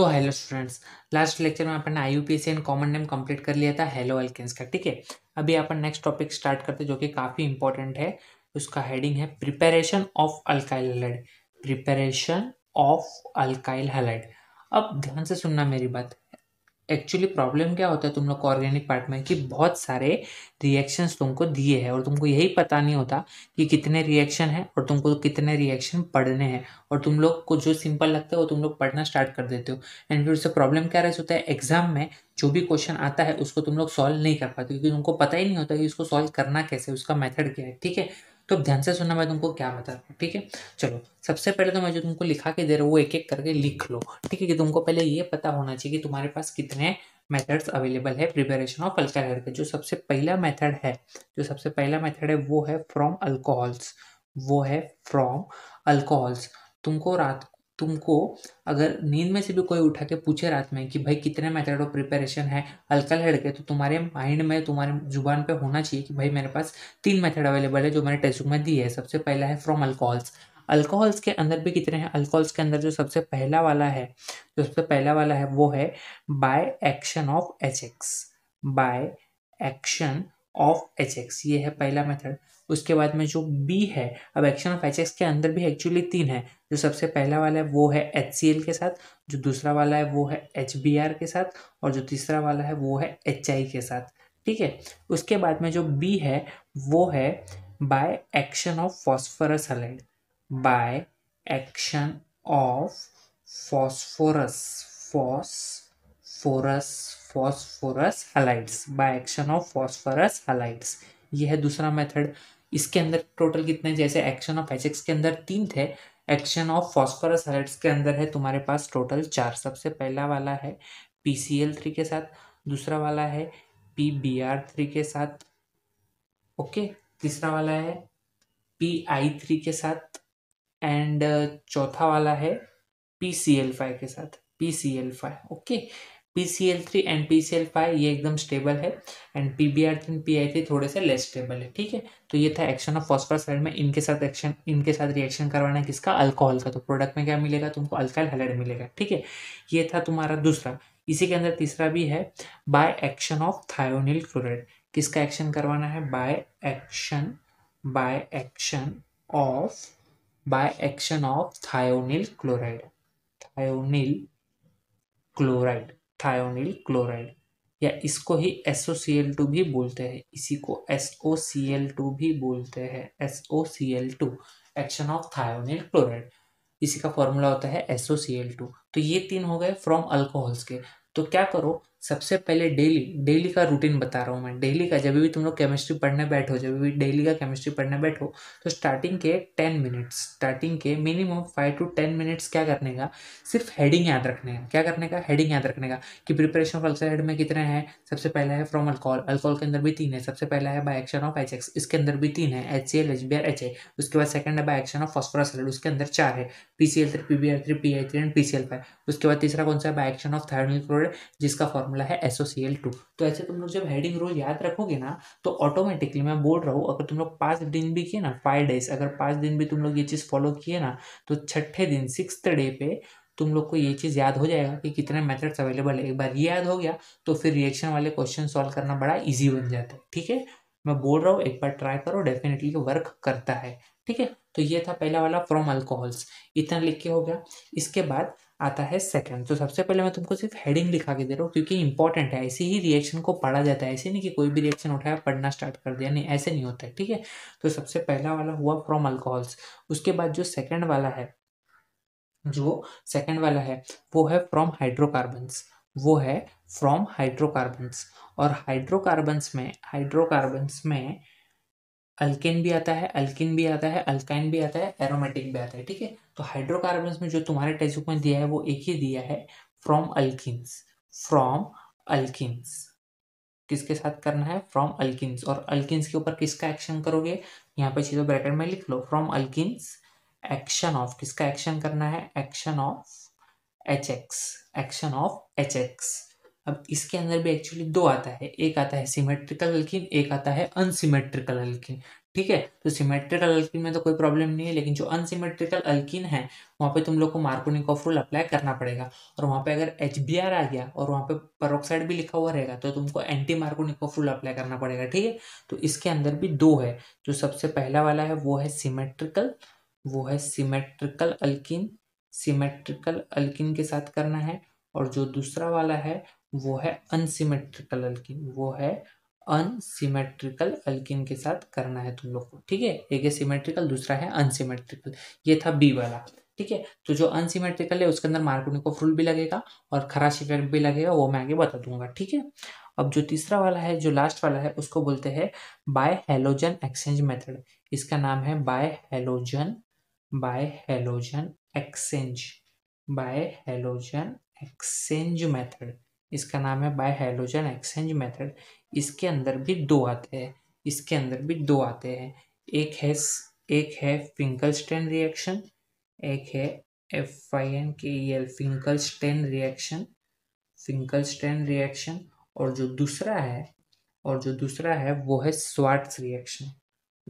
तो hello students last lecture में अपन I U P N common name complete कर लिया था हेलो अल्केन्स का ठीक है अभी अपन नेक्स्ट टॉपिक स्टार्ट करते जो कि काफ़ी इंपॉर्टेंट है उसका हेडिंग है preparation of alkyl halide preparation of alkyl halide अब ध्यान से सुनना मेरी बात एक्चुअली प्रॉब्लम क्या होता है तुम लोग को ऑर्गेनिक पार्ट में कि बहुत सारे रिएक्शंस तुमको दिए हैं और तुमको यही पता नहीं होता कि कितने रिएक्शन हैं और तुमको कितने रिएक्शन पढ़ने हैं और तुम लोग को जो सिंपल लगता है वो तुम लोग पढ़ना स्टार्ट कर देते हो एंड फिर उससे प्रॉब्लम क्या रहता होता है एग्जाम में जो भी क्वेश्चन आता है उसको तुम लोग सॉल्व नहीं कर पाते क्योंकि तुमको पता ही नहीं होता कि उसको सॉल्व करना कैसे उसका मैथड क्या है ठीक है तो अब ध्यान से सुनना मैं तुमको क्या बता रहा हूँ ठीक है चलो सबसे पहले तो मैं जो तुमको लिखा के दे रहा हूँ वो एक एक करके लिख लो ठीक है कि तुमको पहले ये पता होना चाहिए कि तुम्हारे पास कितने मेथड्स अवेलेबल है प्रिपेरेशन ऑफ अल्कोहल का जो सबसे पहला मेथड है जो सबसे पहला मेथड है वो है फ्रॉम अल्कोहल्स वो है फ्रॉम अल्कोहल्स तुमको रात तुमको अगर नींद में से भी कोई उठा के पूछे रात में कि भाई कितने मेथड ऑफ प्रिपरेशन है हल्का लड़के के तो तुम्हारे माइंड में तुम्हारे जुबान पे होना चाहिए कि भाई मेरे पास तीन मेथड अवेलेबल है जो मैंने टेस्ट बुक में दी है सबसे पहला है फ्रॉम अल्कोहल्स अल्कोहल्स के अंदर भी कितने हैं अल्कोहल्स के अंदर जो सबसे पहला वाला है जो सबसे पहला वाला है वो है by action of H X by action of H X ये है पहला मेथड उसके बाद में जो बी है अब एक्शन ऑफ एच एक्स के अंदर भी एक्चुअली तीन है जो सबसे पहला वाला है वो है एच के साथ जो दूसरा वाला है वो है एच के साथ और जो तीसरा वाला है वो है एच के साथ ठीक है उसके बाद में जो बी है वो है by action of phosphorus halide by action of phosphorus phosphorus phosphorus halides by action of phosphorus halides ये है दूसरा मेथड इसके अंदर टोटल कितने जैसे एक्शन ऑफ एच के अंदर तीन थे एक्शन ऑफ फॉस्फोरस हरट्स के अंदर है तुम्हारे पास टोटल चार सबसे पहला वाला है पी सी एल थ्री के साथ दूसरा वाला है पी बी आर थ्री के साथ ओके तीसरा वाला है पी आई थ्री के साथ एंड चौथा वाला है पी सी एल फाइव के साथ P C L five okay P C L three and P C L five ये एकदम स्टेबल है and P B R three P I three थोड़े से लेस स्टेबल है ठीक है तो ये था एक्शन ऑफ फॉस्फरस साइड में इनके साथ एक्शन इनके साथ रिएक्शन करवाना है किसका अल्कोहल का तो प्रोडक्ट में क्या मिलेगा तुमको अल्काइल हैलाइड मिलेगा ठीक है ये था तुम्हारा दूसरा इसी के अंदर तीसरा भी है by action of thionyl chloride किसका एक्शन करवाना है by action by action of by action of thionyl chloride thionyl chloride thionyl chloride या इसको ही S O C L two भी बोलते हैं इसी को S O C L two भी बोलते हैं S O C L two action of thionyl chloride इसी का फॉर्मूला होता है S O C L two तो ये तीन हो गए फ्रॉम अल्कोहल्स के तो क्या करो सबसे पहले डेली डेली का रूटीन बता रहा हूँ मैं डेली का जब भी तुम लोग केमिस्ट्री पढ़ने बैठो जब भी डेली का केमिस्ट्री पढ़ने बैठो तो स्टार्टिंग के टेन मिनट्स स्टार्टिंग के minimum five to ten minutes क्या करने का सिर्फ हेडिंग याद रखने का क्या करने का हेडिंग याद रखने का कि प्रिपरेशन ऑफ अल्सरहेड में कितने हैं सबसे पहला है फ्रॉम अल्कोहल अल्कोहल के अंदर भी तीन है सबसे पहला है by action of H X इसके अंदर भी तीन है H C L H B R H A उसके बाद सेकंड है बाई एक्शन ऑफ फॉस्फोरस उसके अंदर चार है P C L three P B R three P I three and P C L five उसके बाद तीसरा कौन सा है by action of thionyl chloride जिसका फॉर्म फॉर्मूला है एस टू तो ऐसे तुम लोग जब हेडिंग रोज याद रखोगे ना तो ऑटोमेटिकली मैं बोल रहा हूँ अगर तुम लोग पाँच दिन भी किए ना फाइव डेज अगर पाँच दिन भी तुम लोग ये चीज़ फॉलो किए ना तो छठे दिन सिक्स डे पे तुम लोग को ये चीज़ याद हो जाएगा कि कितने मेथड्स अवेलेबल है एक बार ये याद हो गया तो फिर रिएक्शन वाले क्वेश्चन सॉल्व करना बड़ा ईजी बन जाता है ठीक है मैं बोल रहा हूँ एक बार ट्राई करो डेफिनेटली वर्क करता है ठीक है तो ये था पहला वाला फ्रॉम अल्कोहल्स इतना लिख के हो गया इसके बाद आता है सेकंड तो सबसे पहले मैं तुमको सिर्फ हेडिंग लिखा के दे रहा हूँ क्योंकि इंपॉर्टेंट है ऐसे ही रिएक्शन को पढ़ा जाता है ऐसे नहीं कि कोई भी रिएक्शन उठाया पढ़ना स्टार्ट कर दिया नहीं ऐसे नहीं होता है ठीक है तो सबसे पहला वाला हुआ फ्रॉम अल्कोहल्स उसके बाद जो सेकेंड वाला है जो सेकेंड वाला है वो है फ्रॉम हाइड्रोकार्बन्स वो है फ्रॉम हाइड्रोकार्बन्स और हाइड्रोकार्बन्स में हाइड्रोकार्बन्स में अल्किन भी आता है अल्किन भी आता है अल्काइन भी आता है एरोमेटिक भी आता है ठीक है तो हाइड्रोकार्बन में जो तुम्हारे टेस्टबुक में दिया है वो एक ही दिया है फ्रॉम अल्किन्स फ्रॉम अल्किन्स किसके साथ करना है फ्रॉम अल्किन्स और अल्किन्स के ऊपर किसका एक्शन करोगे यहाँ पे चीज़ों ब्रैकेट में लिख लो फ्रॉम अल्किन्स एक्शन ऑफ किसका एक्शन करना है action of H X action of H X अब इसके अंदर भी एक्चुअली दो आता है एक आता है सिमेट्रिकल अल्किन एक आता है अनसिमेट्रिकल अल्किन ठीक है तो सिमेट्रिकल अल्किन में तो कोई प्रॉब्लम नहीं है लेकिन जो अनसिमेट्रिकल अल्किन है वहाँ पे तुम लोग को ऑफ रूल अप्लाई करना पड़ेगा और वहाँ पे अगर एच आ गया और वहाँ पे परोक्साइड भी लिखा हुआ रहेगा तो तुमको एंटी ऑफ रूल अप्लाई करना पड़ेगा ठीक है तो इसके अंदर भी दो है जो सबसे पहला वाला है वो है सिमेट्रिकल वो है सिमेट्रिकल अल्किन सिमेट्रिकल अल्किन के साथ करना है और जो दूसरा वाला है वो है अनसिमेट्रिकल अल्किन वो है अनसिमेट्रिकल अल्किन के साथ करना है तुम लोग को ठीक है एक है सिमेट्रिकल दूसरा है अनसिमेट्रिकल ये था बी वाला ठीक है तो जो अनसिमेट्रिकल है उसके अंदर मार्कोनिको रूल भी लगेगा और खराश इफेक्ट भी लगेगा वो मैं आगे बता दूंगा ठीक है अब जो तीसरा वाला है जो लास्ट वाला है उसको बोलते हैं बाय हेलोजन एक्सचेंज मेथड इसका नाम है by halogen by halogen exchange by halogen exchange method इसका नाम है बाय हाइड्रोजन एक्सचेंज मेथड इसके अंदर भी दो आते हैं इसके अंदर भी दो आते हैं एक है एक है फिंकल स्टेन रिएक्शन एक है F I N K E L Finkelstein reaction Finkelstein reaction और जो दूसरा है और जो दूसरा है वो है स्वाट्स रिएक्शन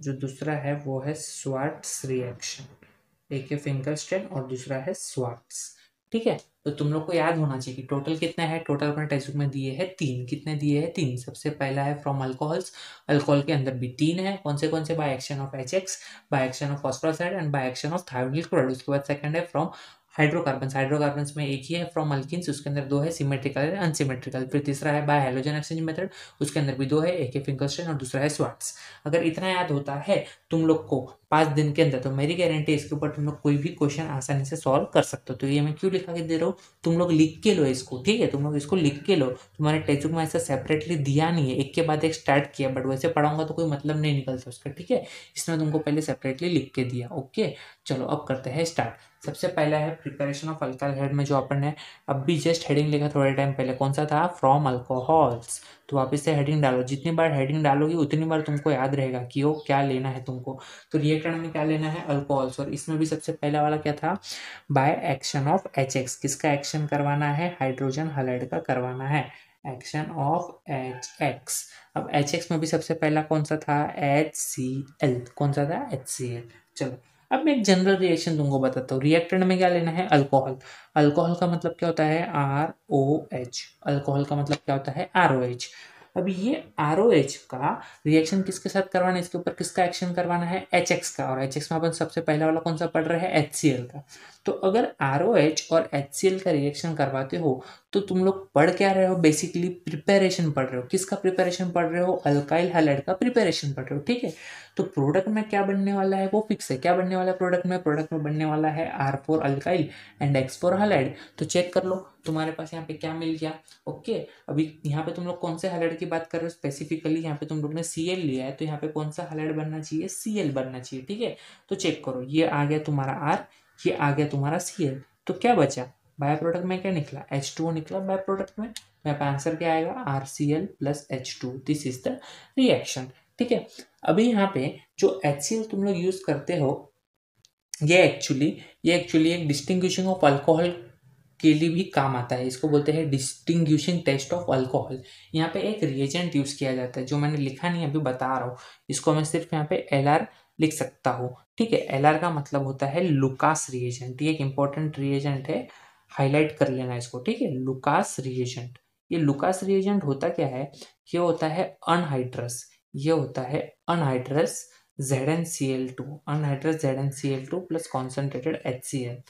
जो दूसरा है वो है स्वाट्स रिएक्शन एक है स्टेन और दूसरा है स्वाट्स ठीक है तो तुम लोग को याद होना चाहिए कि टोटल कितना है टोटल अपने टेस्ट बुक में दिए है तीन कितने दिए है तीन सबसे पहला है फ्रॉम अल्कोहल्स अल्कोहल के अंदर भी तीन है कौन से कौन से by action of H X by action of phosphorus halide and by action of thionyl chloride उसके बाद सेकंड है फ्रॉम हाइड्रोकार्बन्स हाइड्रोकार्बन्स में एक ही है फ्रॉम अल्किन्स उसके अंदर दो है सिमेट्रिकल एंड अनसिमेट्रिकल फिर तीसरा है बाय हेलोजन एक्सचेंज मेथड उसके अंदर भी दो है एक है फिंगरस्टेन और दूसरा है स्वाट्स अगर इतना याद होता है तुम लोग को पाँच दिन के अंदर तो मेरी गारंटी इसके ऊपर तुम लोग कोई भी क्वेश्चन आसानी से सॉल्व कर सकते हो तो ये मैं क्यों लिखा के दे रहा हूँ तुम लोग लिख के लो इसको ठीक है तुम लोग इसको लिख के लो तुम्हारे टेक्स बुक में ऐसा सेपरेटली दिया नहीं है एक के बाद एक स्टार्ट किया बट वैसे पढ़ाऊंगा तो कोई मतलब नहीं निकलता उसका ठीक है इसमें तुमको पहले सेपरेटली लिख के दिया ओके चलो अब करते हैं स्टार्ट सबसे पहला है प्रिपरेशन ऑफ अल्कोहल हेड में जो अपन ने अभी जस्ट हेडिंग लिखा थोड़े टाइम पहले कौन सा था फ्रॉम अल्कोहल्स तो वापस से हेडिंग डालो जितनी बार हेडिंग डालोगे उतनी बार तुमको याद रहेगा कि वो क्या लेना है तुमको तो रिएक्टेंट में क्या लेना है अल्कोहल्स और इसमें भी सबसे पहला वाला क्या था by action of H X किसका एक्शन करवाना है हाइड्रोजन हलाइड का करवाना है एक्शन ऑफ एच एक्स अब एच एक्स में भी सबसे पहला कौन सा था एच सी एल कौन सा था एच सी एल चलो अब मैं एक जनरल रिएक्शन तुमको बताता हूँ रिएक्टेंट में क्या लेना है अल्कोहल अल्कोहल का मतलब क्या होता है आर ओ एच अल्कोहल का मतलब क्या होता है आर ओ एच अब ये आर ओ एच का रिएक्शन किसके साथ करवाना है इसके ऊपर किसका एक्शन करवाना है एच एक्स का और एच एक्स में अपन सबसे पहला वाला कौन सा पढ़ रहे हैं एच सी एल का तो अगर आर और एच का रिएक्शन करवाते हो तो तुम लोग पढ़ क्या रहे हो बेसिकली प्रिपेरेशन पढ़ रहे हो किसका प्रिपेरेशन पढ़ रहे हो अल्काइल हेलाइड का प्रिपेरेशन पढ़ रहे हो ठीक है तो प्रोडक्ट में क्या बनने वाला है वो फिक्स है क्या बनने वाला है प्रोडक्ट में प्रोडक्ट में बनने वाला है R for alkyl and X for halide तो चेक कर लो तुम्हारे पास यहाँ पे क्या मिल गया ओके अभी यहाँ पे तुम लोग कौन से हेलाइड की बात कर रहे हो स्पेसिफिकली यहाँ पे तुम लोग ने सी एल लिया है तो यहाँ पे कौन सा हेलाइड बनना चाहिए सी बनना चाहिए ठीक है तो चेक करो ये आ गया तुम्हारा आर ये आ गया तुम्हारा सी एल तो क्या बचा बाय प्रोडक्ट में क्या निकला एच टू निकला बाय प्रोडक्ट में यहाँ पे आंसर क्या आएगा R C L plus H two this is the reaction ठीक है अभी यहाँ पे जो एच सी एल तुम लोग यूज़ करते हो ये एक्चुअली ये एक्चुअली एक डिस्टिंग्विशिंग ऑफ अल्कोहल के लिए भी काम आता है इसको बोलते हैं डिस्टिंग्विशिंग टेस्ट ऑफ अल्कोहल यहाँ पे एक रिएजेंट यूज़ किया जाता है जो मैंने लिखा नहीं अभी बता रहा हूँ इसको मैं सिर्फ यहाँ पे एल आर लिख सकता हूँ ठीक है एल का मतलब होता है लुकास रिएजेंट ये एक इंपॉर्टेंट रिएजेंट है हाईलाइट कर लेना इसको ठीक है लुकास रिएजेंट ये लुकास रिएजेंट होता क्या है ये होता है अनहाइड्रस ये होता है anhydrous Z N C L two anhydrous Z N C L two plus concentrated H C L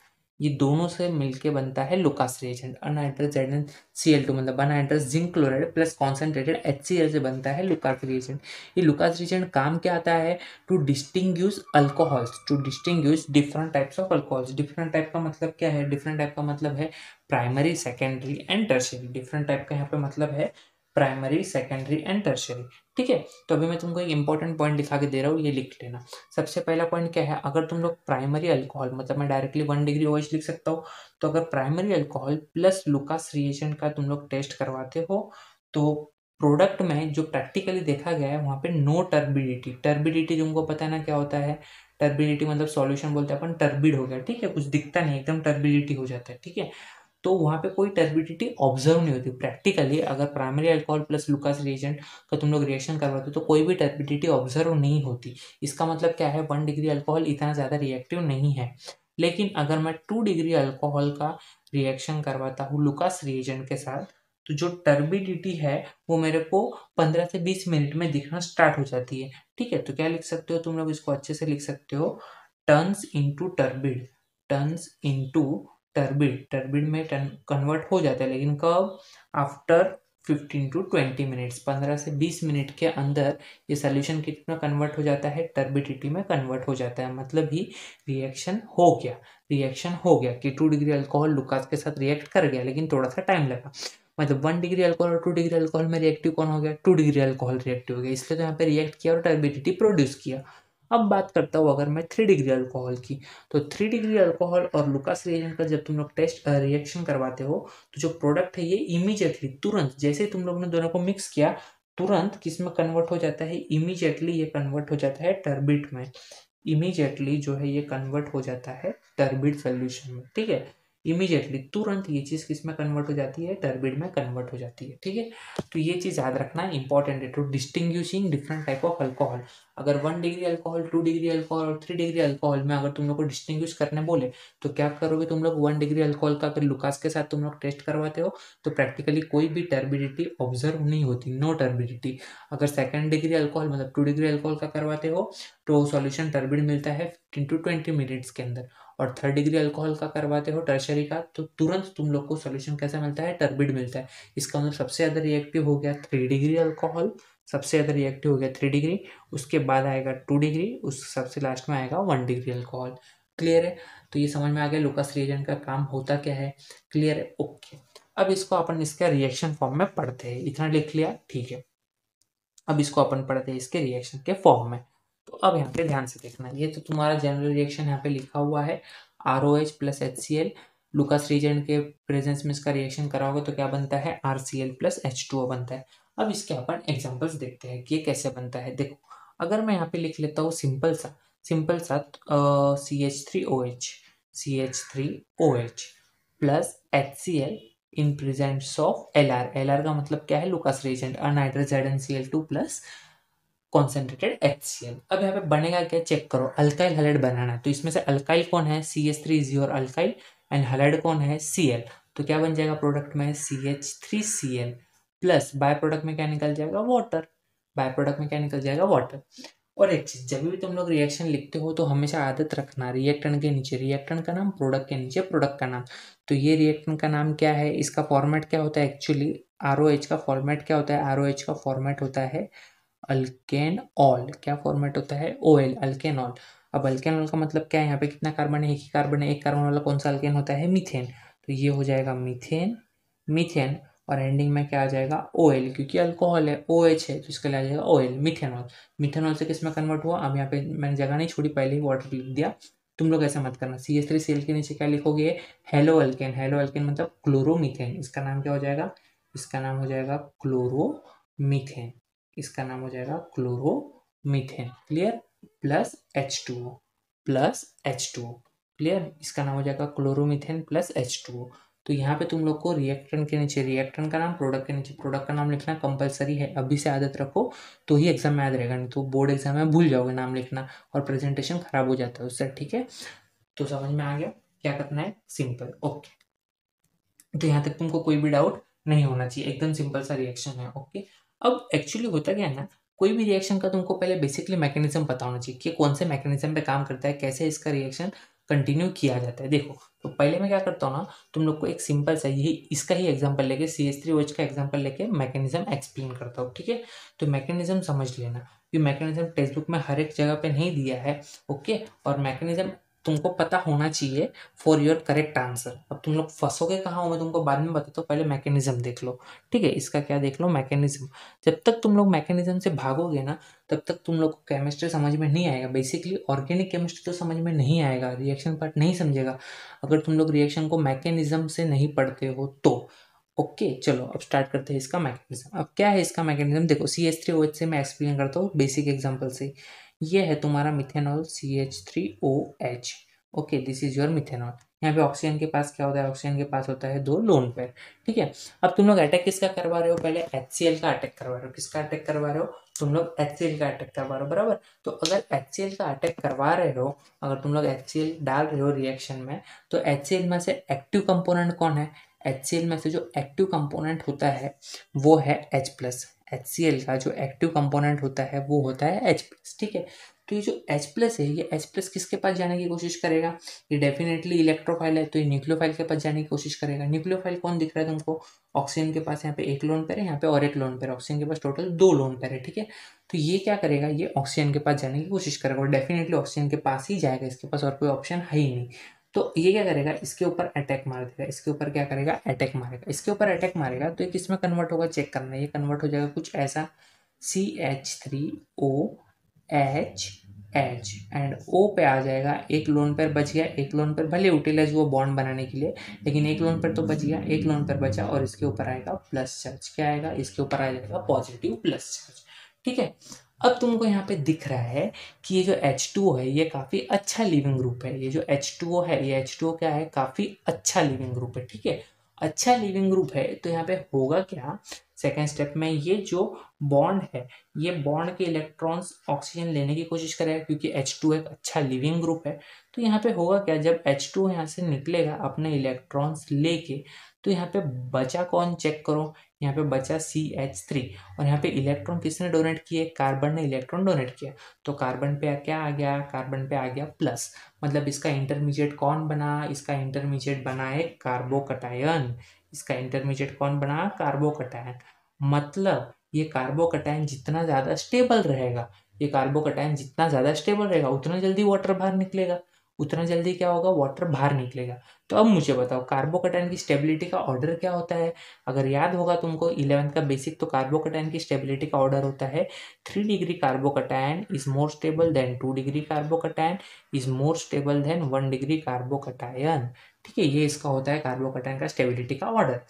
ये दोनों से मिलके बनता है लुकास रिएजेंट अनहाइड्रस एडन सी एल टू मतलब anhydrous zinc chloride plus concentrated H C L से बनता है लुकास रिएजेंट ये लुकास रिएजेंट काम क्या आता है to distinguish alcohols to distinguish different types of alcohols different type का मतलब क्या है डिफरेंट टाइप का मतलब है primary secondary and tertiary different type का यहाँ पे मतलब है प्राइमरी सेकेंडरी एंड टर्शरी ठीक है तो अभी मैं तुमको एक इंपॉर्टेंट पॉइंट दिखा के दे रहा हूँ ये लिख लेना सबसे पहला पॉइंट क्या है अगर तुम लोग प्राइमरी अल्कोहल मतलब मैं डायरेक्टली वन डिग्री ओएच लिख सकता हूँ तो अगर primary alcohol plus Lucas reagent का तुम लोग टेस्ट करवाते हो तो प्रोडक्ट में जो प्रैक्टिकली देखा गया है वहाँ पे नो टर्बिडिटी टर्बिडिटी तुमको पता है ना क्या होता है टर्बिडिटी मतलब सॉल्यूशन बोलते हैं अपन टर्बिड हो गया ठीक है कुछ दिखता नहीं एकदम टर्बिडिटी हो जाता है ठीक है तो वहाँ पे कोई टर्बिडिटी ऑब्जर्व नहीं होती प्रैक्टिकली अगर primary alcohol plus Lucas reagent का तुम लोग रिएक्शन करवाते हो तो कोई भी टर्बिडिटी ऑब्जर्व नहीं होती इसका मतलब क्या है वन डिग्री अल्कोहल इतना ज़्यादा रिएक्टिव नहीं है लेकिन अगर मैं टू डिग्री अल्कोहल का रिएक्शन करवाता हूँ लुकास रिएजेंट के साथ तो जो टर्बिडिटी है वो मेरे को पंद्रह से बीस मिनट में दिखना स्टार्ट हो जाती है ठीक है तो क्या लिख सकते हो तुम लोग इसको अच्छे से लिख सकते हो turns into turbid turns into turbid turbid में कन्वर्ट हो जाता है लेकिन कब after fifteen to twenty minutes पंद्रह से बीस मिनट के अंदर ये सोल्यूशन कितना कन्वर्ट हो जाता है टर्बिडिटी में कन्वर्ट हो जाता है मतलब ही रिएक्शन हो गया रिएक्शन हो गया कि टू डिग्री अल्कोहल लुकास के साथ रिएक्ट कर गया लेकिन थोड़ा सा टाइम लगा मतलब वन डिग्री अल्कोहल और टू डिग्री अल्कोहल में रिएक्टिव कौन हो गया टू डिग्री अल्कोहल रिएक्टिव हो गया इसलिए तो यहाँ पे रिएक्ट किया और टर्बिडिटी प्रोड्यूस किया अब बात करता हूँ अगर मैं थ्री डिग्री अल्कोहल की तो थ्री डिग्री अल्कोहल और लुकास रिएजेंट का जब तुम लोग टेस्ट रिएक्शन करवाते हो तो जो प्रोडक्ट है ये इमीजिएटली तुरंत जैसे तुम लोग ने दोनों को मिक्स किया तुरंत किस में कन्वर्ट हो जाता है इमीजिएटली ये कन्वर्ट हो जाता है टर्बिट में इमीजिएटली जो है ये कन्वर्ट हो जाता है टर्बिट सोल्यूशन में ठीक है इमीजिएटली तुरंत ये चीज़ किस में कन्वर्ट हो जाती है टर्बिड में कन्वर्ट हो जाती है ठीक है तो ये चीज़ याद रखना इंपॉर्टेंट है to distinguishing different type of alcohol अगर one degree alcohol two degree alcohol और थ्री डिग्री अल्कोहल में अगर तुम लोग को डिस्टिंग्विश करने बोले तो क्या करोगे तुम लोग वन डिग्री अल्कोहल का अगर लुकास के साथ तुम लोग टेस्ट करवाते हो तो प्रैक्टिकली कोई भी टर्बिडिटी ऑब्जर्व नहीं होती नो टर्बिडिटी अगर सेकेंड डिग्री अल्कोहल मतलब टू डिग्री अल्कोहल का करवाते हो तो सॉल्यूशन टर्बिड मिलता है फिफ्टीन टू ट्वेंटी मिनट्स के अंदर और थर्ड डिग्री अल्कोहल का करवाते हो टर्शरी का तो तुरंत तुम लोग को सोल्यूशन कैसा मिलता है टर्बिड मिलता है इसका मतलब सबसे ज़्यादा रिएक्टिव हो गया थ्री डिग्री अल्कोहल सबसे ज़्यादा रिएक्टिव हो गया थ्री डिग्री उसके बाद आएगा टू डिग्री उस सबसे लास्ट में आएगा वन डिग्री अल्कोहल क्लियर है तो ये समझ में आ गया लुकास रिएजेंट का काम होता क्या है क्लियर है ओके अब इसको अपन इसका रिएक्शन फॉर्म में पढ़ते हैं इतना लिख लिया ठीक है अब इसको अपन पढ़ते हैं इसके रिएक्शन के फॉर्म में तो अब यहाँ पे ध्यान से देखना ये तो तुम्हारा जनरल रिएक्शन यहाँ पे लिखा हुआ है R O H plus H C L Lucas reagent के प्रेजेंस में इसका रिएक्शन कराओगे तो क्या बनता है R C L plus H two O बनता है अब इसके अपन एग्जाम्पल्स देखते हैं कि ये कैसे बनता है देखो अगर मैं यहाँ पे लिख लेता हूँ सिंपल सा सिंपल सा C H three O H C H three O H plus H C L in presence of L R L R का मतलब क्या है लुकास रेजेंट अनाइड्रोजाइडन C L two plus concentrated H C L अब यहाँ पे बनेगा क्या चेक करो अल्काइल हलेड बनाना है तो इसमें से अल्काइल कौन है सी एच थ्री जी और अल्काइल एंड हलेड कौन है सी एल तो क्या बन जाएगा प्रोडक्ट में C H three C L plus by product में क्या निकल जाएगा वाटर बाय प्रोडक्ट में क्या निकल जाएगा वाटर और एक चीज़ जब भी तुम लोग रिएक्शन लिखते हो तो हमेशा आदत रखना रिएक्टन के नीचे रिएक्टन का नाम प्रोडक्ट के नीचे प्रोडक्ट का नाम तो ये रिएक्टन का नाम क्या है इसका फॉर्मेट क्या होता है एक्चुअली आर ओ एच का फॉर्मेट क्या होता है आर ओ एच का फॉर्मेट होता है अल्केन ऑल क्या फॉर्मेट होता है ओ एल अल्केनॉल अब अल्केनऑल का मतलब क्या है यहाँ पे कितना कार्बन है एक ही कार्बन है एक कार्बन वाला कौन सा अल्केन होता है मीथेन तो ये हो जाएगा मीथेन मीथेन और एंडिंग में क्या आ जाएगा ओ एल क्योंकि अल्कोहल है ओ एच है तो इसके लिए आ जाएगा ओ एल मिथेनॉल मिथेनॉल से किस में कन्वर्ट हुआ अब यहाँ पे मैंने जगह नहीं छोड़ी पहले ही वाटर लिख दिया तुम लोग ऐसा मत करना सी एस थ्री सेल के नीचे क्या लिखोगे हेलो अल्केन हेलो अल्केन मतलब क्लोरोमीथेन इसका नाम क्या हो जाएगा इसका नाम हो जाएगा क्लोरोमीथेन इसका नाम हो जाएगा chloromethane clear plus H two plus H two clear इसका नाम हो जाएगा क्लोरोमीथेन प्लस एच टू तो यहाँ पे तुम लोग को रिएक्टन के नीचे रिएक्टन का नाम प्रोडक्ट के नीचे प्रोडक्ट का नाम लिखना कंपलसरी है अभी से आदत रखो तो ही एग्जाम में याद रहेगा नहीं तो बोर्ड एग्जाम में भूल जाओगे नाम लिखना और प्रेजेंटेशन खराब हो जाता है उससे ठीक है तो समझ में आ गया क्या करना है सिंपल ओके तो यहाँ तक तुमको कोई भी डाउट नहीं होना चाहिए एकदम सिंपल सा रिएक्शन है ओके अब एक्चुअली होता क्या है ना कोई भी रिएक्शन का तुमको पहले बेसिकली मैकेनिज्म पता होना चाहिए कि कौन से मैकेनिज्म पे काम करता है कैसे इसका रिएक्शन कंटिन्यू किया जाता है देखो तो पहले मैं क्या करता हूँ ना तुम लोग को एक सिंपल सा यही इसका ही एग्जाम्पल लेके सी एस थ्री का एग्जाम्पल लेके मैकेनिज्म एक्सप्लेन करता हूँ ठीक है तो मैकेनिज्म समझ लेना कि मैकेनिज्म टेक्स्ट बुक में हर एक जगह पे नहीं दिया है ओके और मैकेनिज्म तुमको पता होना चाहिए फॉर योर करेक्ट आंसर अब तुम लोग फंसोगे कहाँ हो मैं तुमको बाद में बताता तो पहले मैकेनिज्म देख लो ठीक है इसका क्या देख लो मैकेनिज्म जब तक तुम लोग मैकेनिज्म से भागोगे ना तब तक तुम लोग को केमिस्ट्री समझ में नहीं आएगा बेसिकली ऑर्गेनिक केमिस्ट्री तो समझ में नहीं आएगा रिएक्शन पार्ट नहीं समझेगा अगर तुम लोग रिएक्शन को मैकेनिज्म से नहीं पढ़ते हो तो ओके okay, चलो अब स्टार्ट करते हैं इसका मैकेनिज्म अब क्या है इसका मैकेनिज्म देखो C S three O H से मैं एक्सप्लेन करता हूँ बेसिक एग्जाम्पल से ये है तुम्हारा methanol C H three O H okay this is your methanol यहाँ पे ऑक्सीजन के पास क्या होता है ऑक्सीजन के पास होता है दो लोन पेयर ठीक है अब तुम लोग अटैक किसका करवा रहे हो पहले एच का अटैक करवा रहे हो किसका अटैक करवा रहे हो तुम लोग एच का अटैक करवा रहे हो बराबर तो अगर एच का अटैक करवा रहे हो अगर तुम लोग एच डाल रहे हो रिएक्शन में तो एच में से एक्टिव कंपोनेंट कौन है एच में से जो एक्टिव कंपोनेंट होता है वो है H plus H C L का जो एक्टिव कंपोनेंट होता है वो होता है एच प्लस ठीक है तो ये जो एच प्लस है ये एच प्लस किसके पास जाने की कोशिश करेगा ये डेफिनेटली इलेक्ट्रोफाइल है तो ये न्यूक्लियोफाइल के पास जाने की कोशिश करेगा न्यूक्लियोफाइल कौन दिख रहा है तुमको ऑक्सीजन के पास यहाँ पे एक लोन पेर है यहाँ पे और एक लोन पेर ऑक्सीजन के पास टोटल दो लोन पेर है ठीक है तो ये क्या करेगा ये ऑक्सीजन के पास जाने की कोशिश करेगा और डेफिनेटली ऑक्सीजन के पास ही जाएगा इसके पास और कोई ऑप्शन है ही नहीं तो ये क्या करेगा इसके ऊपर अटैक मार देगा इसके ऊपर क्या करेगा अटैक मारेगा इसके ऊपर अटैक मारेगा तो ये किस में कन्वर्ट होगा चेक करना है ये कन्वर्ट हो जाएगा कुछ ऐसा C H three O H H and O पे आ जाएगा एक लोन पर बच गया एक लोन पर भले यूटिलाइज हुआ बॉन्ड बनाने के लिए लेकिन एक लोन पर तो बच गया एक लोन पर बचा और इसके ऊपर आएगा प्लस चार्ज क्या आएगा इसके ऊपर आ जाएगा पॉजिटिव प्लस चार्ज ठीक है अब तुमको यहाँ पे दिख रहा है कि ये जो एच टू है ये काफ़ी अच्छा लिविंग ग्रुप है ये जो एच टू है ये एच टू क्या है काफ़ी अच्छा लिविंग ग्रुप है ठीक है अच्छा लिविंग ग्रुप है तो यहाँ पे होगा क्या सेकेंड स्टेप में ये जो बॉन्ड है ये बॉन्ड के इलेक्ट्रॉन्स ऑक्सीजन लेने की कोशिश करेगा क्योंकि H2 एक अच्छा लिविंग ग्रुप है तो यहाँ पे होगा क्या जब H2 टू यहाँ से निकलेगा अपने इलेक्ट्रॉन्स लेके तो यहाँ पे बचा कौन चेक करो यहाँ पे बचा सी एच थ्री और यहाँ पे इलेक्ट्रॉन किसने डोनेट किए कार्बन ने इलेक्ट्रॉन डोनेट किया तो कार्बन पे क्या आ गया कार्बन पे आ गया प्लस मतलब इसका इंटरमीडिएट कौन बना इसका इंटरमीडिएट बना है कार्बोकटायन इसका इंटरमीडिएट कौन बना कार्बोकटायन मतलब ये कार्बोकटायन जितना ज़्यादा स्टेबल रहेगा ये कार्बोकटायन जितना ज़्यादा स्टेबल रहेगा उतना जल्दी वाटर बाहर निकलेगा उतना जल्दी क्या होगा वाटर बाहर निकलेगा तो अब मुझे बताओ कार्बोकटाइन की स्टेबिलिटी का ऑर्डर क्या होता है अगर याद होगा तुमको इलेवंथ का बेसिक तो कार्बोकटाइन की स्टेबिलिटी का ऑर्डर होता है three degree carbocation is more stable than two degree carbocation is more stable than one degree carbocation ठीक है ये इसका होता है कार्बोकटाइन का स्टेबिलिटी का ऑर्डर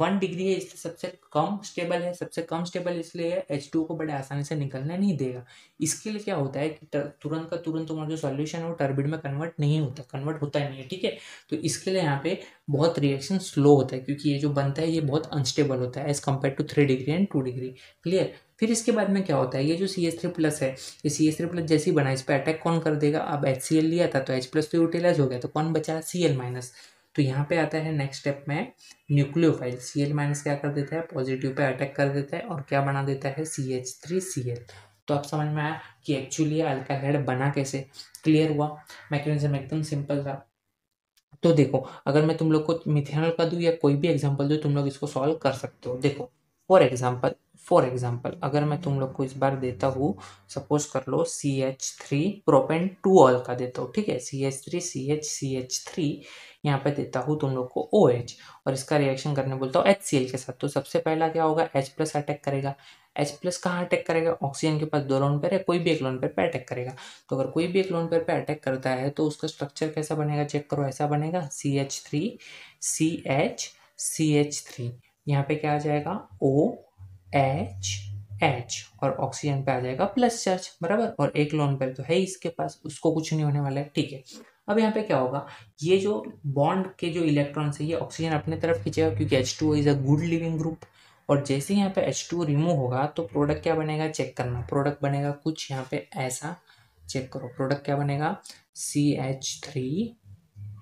वन डिग्री है इसलिए सबसे कम स्टेबल है सबसे कम स्टेबल इसलिए एच टू को बड़े आसानी से निकलने नहीं देगा इसके लिए क्या होता है कि तुरंत का तुरंत तुम्हारा जो सॉल्यूशन है वो टर्बिड में कन्वर्ट नहीं होता कन्वर्ट होता ही नहीं है ठीक है तो इस इसके लिए यहाँ पे बहुत रिएक्शन स्लो होता है क्योंकि ये जो बनता है ये बहुत अनस्टेबल होता है as compare to three degree and two degree clear फिर इसके बाद में क्या होता है ये जो सी एस थ्री प्लस है ये सी एस थ्री प्लस जैसे ही बना इस पर अटैक कौन कर देगा अब एच सी एल लिया था तो एच प्लस तो यूटिलाइज हो गया तो कौन बचा सी एल माइनस तो यहाँ पे आता है नेक्स्ट स्टेप में न्यूक्लियोफाइल सी एल माइनस क्या कर देता है पॉजिटिव पे अटैक कर देता है और क्या बना देता है C H three C L तो आप समझ में आया कि एक्चुअली अल्काहाइड बना कैसे क्लियर हुआ मैकेनिज्म एकदम सिंपल था तो देखो अगर मैं तुम लोग को मिथेनॉल का दूँ या कोई भी एग्जाम्पल दूँ तुम लोग इसको सॉल्व कर सकते हो देखो फॉर एग्जाम्पल फॉर एग्जाम्पल अगर मैं तुम लोग को इस बार देता हूँ सपोज कर लो C H three propane two ol का देता हूँ ठीक है C H three C H C H three यहाँ पे देता हूँ तुम लोग को ओ एच और इसका रिएक्शन करने बोलता हूँ एच सी एल के साथ तो सबसे पहला क्या होगा एच प्लस अटैक करेगा एच प्लस कहाँ अटैक करेगा ऑक्सीजन के पास दो लोन पर है कोई भी एक लोन पर पे अटैक करेगा तो अगर कोई भी एक लोन पर पे अटैक करता है तो उसका स्ट्रक्चर कैसा बनेगा चेक करो ऐसा बनेगा C H three C H C H three यहाँ पे क्या आ जाएगा ओ एच एच और ऑक्सीजन पे आ जाएगा प्लस चार्ज बराबर और एक लोन पेयर तो है इसके पास उसको कुछ नहीं होने वाला है ठीक है अब यहाँ पे क्या होगा ये जो बॉन्ड के जो इलेक्ट्रॉन्स है ये ऑक्सीजन अपने तरफ खींचेगा क्योंकि H two is a good leaving group और जैसे यहाँ पे एच टू रिमूव होगा तो प्रोडक्ट क्या बनेगा चेक करना प्रोडक्ट बनेगा कुछ यहाँ पे ऐसा चेक करो प्रोडक्ट क्या बनेगा C H three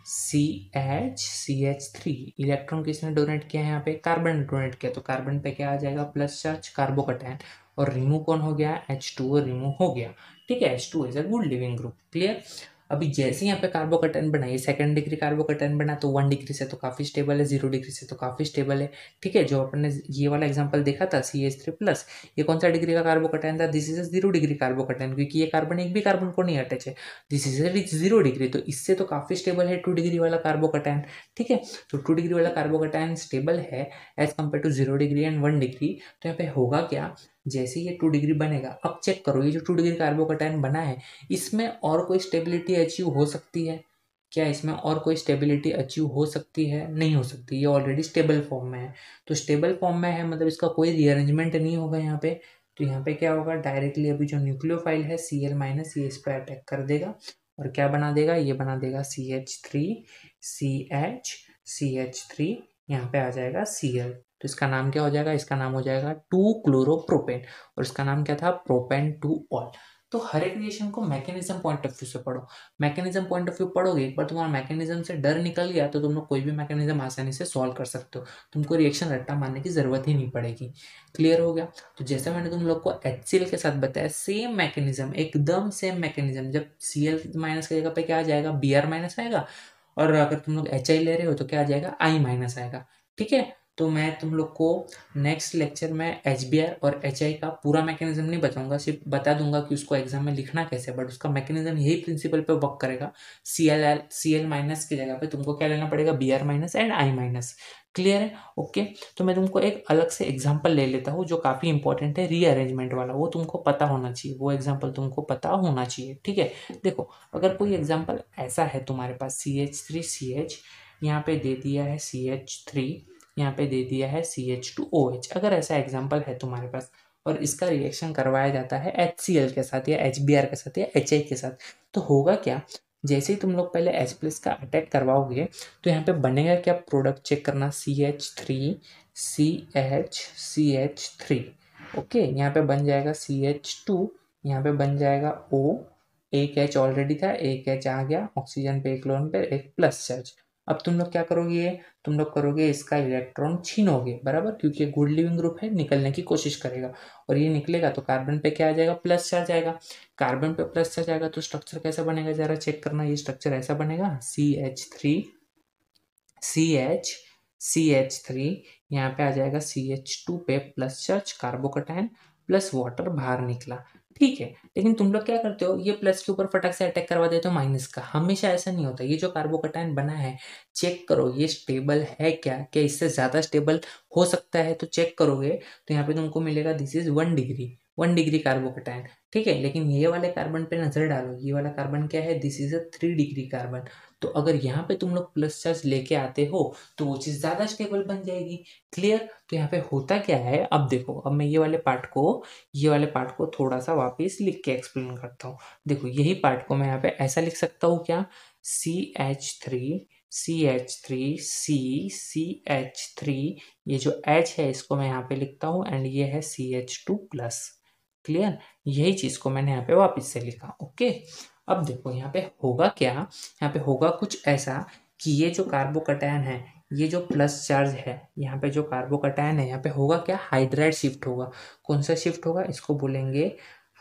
C H C H three electron किसने डोनेट किया है यहाँ पे कार्बन डोनेट किया तो कार्बन पे क्या आ जाएगा प्लस चार्ज कार्बोकटैन और रिमूव कौन हो गया एच टू रिमूव हो गया ठीक है H two is a good leaving group clear अभी जैसे ही यहाँ पे कार्बोकटन बना ये सेकंड डिग्री कार्बोकटन बना तो वन डिग्री से तो काफ़ी स्टेबल है जीरो डिग्री से तो काफ़ी स्टेबल है ठीक है जो आपने ये वाला एग्जाम्पल देखा था सी एस थ्री प्लस ये कौन सा डिग्री का कार्बोकटन था this is zero degree carbocation क्योंकि ये कार्बन एक भी कार्बन को नहीं अटैच है दिस इज जीरो डिग्री तो इससे तो काफ़ी स्टेबल है टू डिग्री वाला कार्बोकटन ठीक है तो टू डिग्री वाला कार्बोकटन स्टेबल है as compare to zero degree and one degree तो यहाँ पे होगा क्या जैसे ये टू डिग्री बनेगा अब चेक करो ये जो टू डिग्री कार्बोकटाइन बना है इसमें और कोई स्टेबिलिटी अचीव हो सकती है क्या इसमें और कोई स्टेबिलिटी अचीव हो सकती है नहीं हो सकती ये ऑलरेडी स्टेबल फॉर्म में है तो स्टेबल फॉर्म में है मतलब इसका कोई रीअरेंजमेंट नहीं होगा यहाँ पे तो यहाँ पे क्या होगा डायरेक्टली अभी जो फाइल है सी एल माइनस ये इस पर अटैक कर देगा और क्या बना देगा ये बना देगा C H three C H C H three यहाँ पे आ जाएगा सी एल तो इसका नाम क्या हो जाएगा इसका नाम हो जाएगा टू क्लोरोप्रोपेन और इसका नाम क्या था प्रोपेन टू ऑल तो हर एक रिएक्शन को मैकेनिज्म पॉइंट ऑफ व्यू से पढ़ो मैकेनिज्म पॉइंट ऑफ व्यू पढ़ोगे एक बार तुम्हारा मैकेनिज्म से डर निकल गया तो तुम लोग कोई भी मैकेनिज्म आसानी से सॉल्व कर सकते हो तुमको रिएक्शन रट्टा मारने की जरूरत ही नहीं पड़ेगी क्लियर हो गया तो जैसे मैंने तुम लोग को एच के साथ बताया सेम मैकेनिज्म एकदम सेम मैकेनिज्म जब सी एल माइनस की जगह पर क्या आ जाएगा बी आर माइनस आएगा और अगर तुम लोग एच आई ले रहे हो तो क्या आ जाएगा आई माइनस आएगा ठीक है तो मैं तुम लोग को नेक्स्ट लेक्चर में एच और एच का पूरा मैकेनिज्म नहीं बताऊंगा सिर्फ बता दूंगा कि उसको एग्जाम में लिखना कैसे बट उसका मैकेनिज्म यही प्रिंसिपल पे वर्क करेगा C L L C L minus की जगह पे तुमको क्या लेना पड़ेगा B R minus and I minus clear है ओके तो मैं तुमको एक अलग से एग्जाम्पल ले लेता हूँ जो काफ़ी इंपॉर्टेंट है रीअरेंजमेंट वाला वो तुमको पता होना चाहिए वो एग्जाम्पल तुमको पता होना चाहिए ठीक है देखो अगर कोई एग्जाम्पल ऐसा है तुम्हारे पास C H three C H यहाँ पे दे दिया है सी एच थ्री यहाँ पे दे दिया है C H two O H अगर ऐसा एग्जाम्पल है तुम्हारे पास और इसका रिएक्शन करवाया जाता है एच सी एल के साथ या एच बी आर के साथ या एच आई के साथ तो होगा क्या जैसे ही तुम लोग पहले एच प्लस का अटैक करवाओगे तो यहाँ पे बनेगा क्या प्रोडक्ट चेक करना C H three C H C H three okay यहाँ पे बन जाएगा सी एच टू यहाँ पे बन जाएगा ओ एक एच ऑलरेडी था एक एच आ गया ऑक्सीजन पे एक लोन पे एक प्लस चार्ज अब तुम लोग क्या करोगे तुम लोग करोगे इसका इलेक्ट्रॉन छीनोगे बराबर क्योंकि ये गुड लिविंग ग्रुप है निकलने की कोशिश करेगा और ये निकलेगा तो कार्बन पे क्या आ जाएगा प्लस चार्ज आएगा कार्बन पे प्लस चार्ज आएगा तो स्ट्रक्चर कैसा बनेगा जरा चेक करना ये स्ट्रक्चर ऐसा बनेगा C H three C H C H three यहाँ पे आ जाएगा सी एच टू पे plus charge carbocation plus water बाहर निकला ठीक है लेकिन तुम लोग क्या करते हो ये प्लस के ऊपर फटक से अटैक करवा देते हो माइनस का हमेशा ऐसा नहीं होता ये जो कार्बोकटाइन बना है चेक करो ये स्टेबल है क्या क्या इससे ज़्यादा स्टेबल हो सकता है तो चेक करोगे तो यहाँ पे तुमको मिलेगा this is one degree one degree carbocation ठीक है लेकिन ये वाले कार्बन पे नज़र डालो ये वाला कार्बन क्या है this is a three degree carbon तो अगर यहाँ पे तुम लोग प्लस चार्ज लेके आते हो तो वो चीज़ ज़्यादा स्टेबल बन जाएगी क्लियर तो यहाँ पे होता क्या है अब देखो अब मैं ये वाले पार्ट को ये वाले पार्ट को थोड़ा सा वापस लिख के एक्सप्लेन करता हूँ देखो यही पार्ट को मैं यहाँ पे ऐसा लिख सकता हूँ क्या C H three C H three C C H three ये जो एच है इसको मैं यहाँ पे लिखता हूँ एंड ये है C H two plus clear यही चीज़ को मैंने यहाँ पे वापस से लिखा ओके अब देखो यहाँ पे होगा क्या यहाँ पे होगा कुछ ऐसा कि ये जो कार्बोकटैन है ये जो प्लस चार्ज है यहाँ पे जो कार्बोकटैन है यहाँ पे होगा क्या हाइड्राइड शिफ्ट होगा कौन सा शिफ्ट होगा इसको बोलेंगे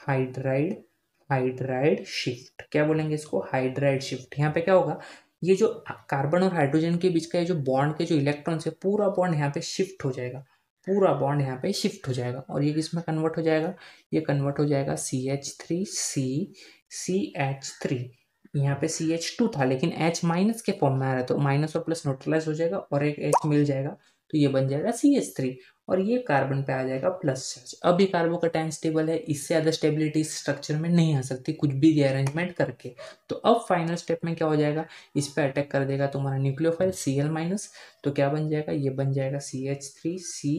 हाइड्राइड हाइड्राइड शिफ्ट क्या बोलेंगे इसको हाइड्राइड शिफ्ट यहाँ पे क्या होगा ये जो कार्बन और हाइड्रोजन के बीच का ये जो बॉन्ड के जो इलेक्ट्रॉन्स है पूरा बॉन्ड यहाँ पे शिफ्ट हो जाएगा पूरा बॉन्ड यहाँ पे शिफ्ट हो जाएगा और ये किसमें कन्वर्ट हो जाएगा ये कन्वर्ट हो जाएगा C H three C C H three यहाँ पे सी एच टू था लेकिन एच माइनस के फॉर्म में आ रहा है तो माइनस और प्लस न्यूट्रलाइज हो जाएगा और एक एच मिल जाएगा तो ये बन जाएगा सी एच थ्री और ये कार्बन पे आ जाएगा प्लस चार्ज अब ये कार्बो का टाइम स्टेबल है इससे ज़्यादा स्टेबिलिटी इस स्ट्रक्चर में नहीं आ सकती कुछ भी रीअरेंजमेंट करके तो अब फाइनल स्टेप में क्या हो जाएगा इस पर अटैक कर देगा तुम्हारा न्यूक्लियोफाइल सी एल माइनस तो क्या बन जाएगा ये बन जाएगा C H three C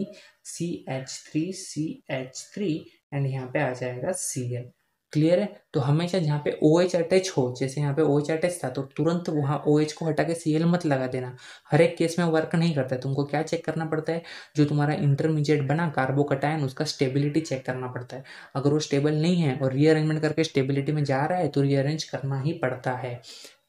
C H three C H three and यहाँ पे आ जाएगा सी एल क्लियर है तो हमेशा जहाँ पे ओ OH एच अटैच हो जैसे यहाँ पे ओ OH एच अटैच था तो तुरंत वहाँ ओ OH एच को हटा के सी एल मत लगा देना हर एक केस में वर्क नहीं करता है तुमको क्या चेक करना पड़ता है जो तुम्हारा इंटरमीडिएट बना कार्बोकटाइन उसका स्टेबिलिटी चेक करना पड़ता है अगर वो स्टेबल नहीं है और रीअरेंजमेंट करके स्टेबिलिटी में जा रहा है तो रीअरेंज करना ही पड़ता है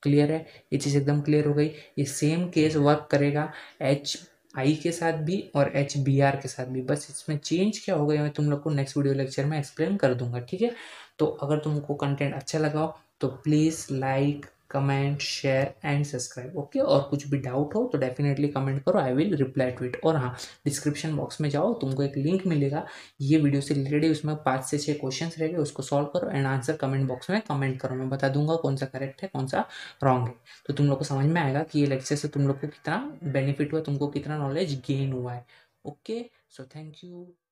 क्लियर है ये चीज़ एकदम क्लियर हो गई ये सेम केस वर्क करेगा एच आई के साथ भी और एच बी आर के साथ भी बस इसमें चेंज क्या हो गया मैं तुम लोग को नेक्स्ट वीडियो लेक्चर में एक्सप्लेन कर दूंगा ठीक है तो अगर तुमको कंटेंट अच्छा लगा हो तो please like comment share and subscribe okay और कुछ भी डाउट हो तो डेफिनेटली कमेंट करो I will reply to it और हाँ डिस्क्रिप्शन बॉक्स में जाओ तुमको एक लिंक मिलेगा ये वीडियो से रिलेटेड उसमें पाँच से छः क्वेश्चन रहेंगे उसको सॉल्व करो एंड आंसर कमेंट बॉक्स में कमेंट करो मैं बता दूंगा कौन सा करेक्ट है कौन सा रॉन्ग है तो तुम लोग को समझ में आएगा कि ये लेक्चर से तुम लोग को कितना बेनिफिट हुआ तुमको कितना नॉलेज गेन हुआ है ओके सो थैंक यू